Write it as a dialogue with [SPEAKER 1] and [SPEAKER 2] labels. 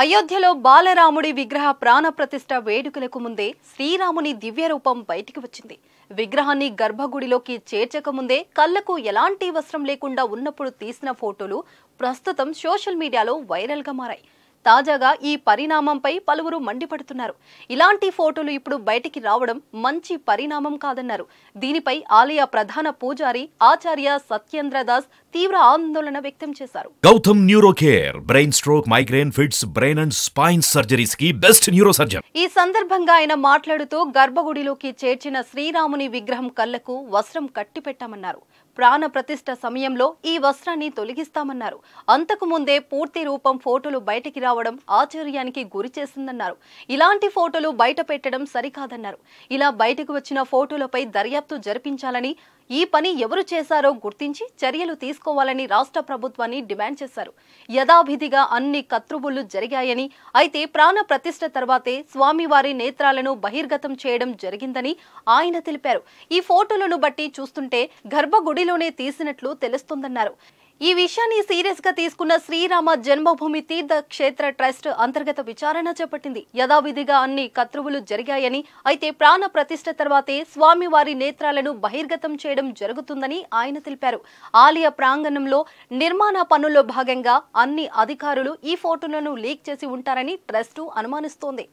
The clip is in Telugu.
[SPEAKER 1] అయోధ్యలో బాలరాముడి విగ్రహ ప్రాణ ప్రతిష్ట వేడుకలకు ముందే శ్రీరాముని దివ్య రూపం బయటికి వచ్చింది విగ్రహాన్ని గర్భగుడిలోకి చేర్చక ముందే కళ్లకు ఎలాంటి వస్త్రం లేకుండా ఉన్నప్పుడు తీసిన ఫోటోలు ప్రస్తుతం సోషల్ మీడియాలో వైరల్గా మారాయి తాజాగా ఈ పరిణామంపై పలువురు మండిపడుతున్నారు ఇలాంటి ఫోటోలు ఇప్పుడు బయటికి రావడం మంచి పరిణామం కాదన్నారు దీనిపై ఆలయ ప్రధాన పూజారి ఆచార్య సత్యేంద్ర దాస్ తీవ్ర ఆందోళన వ్యక్తం చేశారు
[SPEAKER 2] Gautam neuro care brain stroke migraine fits brain and spine surgeries కి బెస్ట్ న్యూరో సర్జన్
[SPEAKER 1] ఈ సందర్భంగా ఆయన మాట్లాడుతూ గర్భగుడిలోకి చేర్చిన శ్రీరాముని విగ్రహం కళ్లకు వస్త్రం కట్టిపెట్టామన్నారు ప్రాణ ప్రతిష్ట సమయంలో ఈ వస్త్రాన్ని తొలగిస్తామన్నారు అంతకు ముందే పూర్తి రూపం ఫోటోలు బయటికి రావడం ఆశ్చర్యానికి గురి చేసిందన్నారు ఇలాంటి ఫోటోలు బయట పెట్టడం సరికాదన్నారు ఇలా బయటకు వచ్చిన ఫోటోలపై దర్యాప్తు జరిపించాలని ఈ పని ఎవరు చేశారో గుర్తించి చర్యలు తీసుకోవాలని రాష్ట్ర ప్రభుత్వాన్ని డిమాండ్ చేశారు యథావిధిగా అన్ని కత్రుబుళ్లు జరిగాయని అయితే ప్రాణ ప్రతిష్ట తర్వాతే స్వామివారి నేత్రాలను బహిర్గతం చేయడం జరిగిందని ఆయన తెలిపారు ఈ ఫోటోలను బట్టి చూస్తుంటే గర్భగుడిలోనే తీసినట్లు తెలుస్తుందన్నారు ఈ విషయాన్ని సీరియస్ గా తీసుకున్న శ్రీరామ జన్మభూమి తీర్థ క్షేత్ర ట్రస్ట్ అంతర్గత విచారణ చేపట్టింది యథావిధిగా అన్ని కత్రువులు జరిగాయని అయితే ప్రాణ ప్రతిష్ట తర్వాతే స్వామివారి నేత్రాలను బహిర్గతం చేయడం జరుగుతుందని ఆయన తెలిపారు ఆలయ ప్రాంగణంలో నిర్మాణ పనుల్లో భాగంగా అన్ని అధికారులు ఈ ఫోటోలను లీక్ చేసి ఉంటారని ట్రస్టు అనుమానిస్తోంది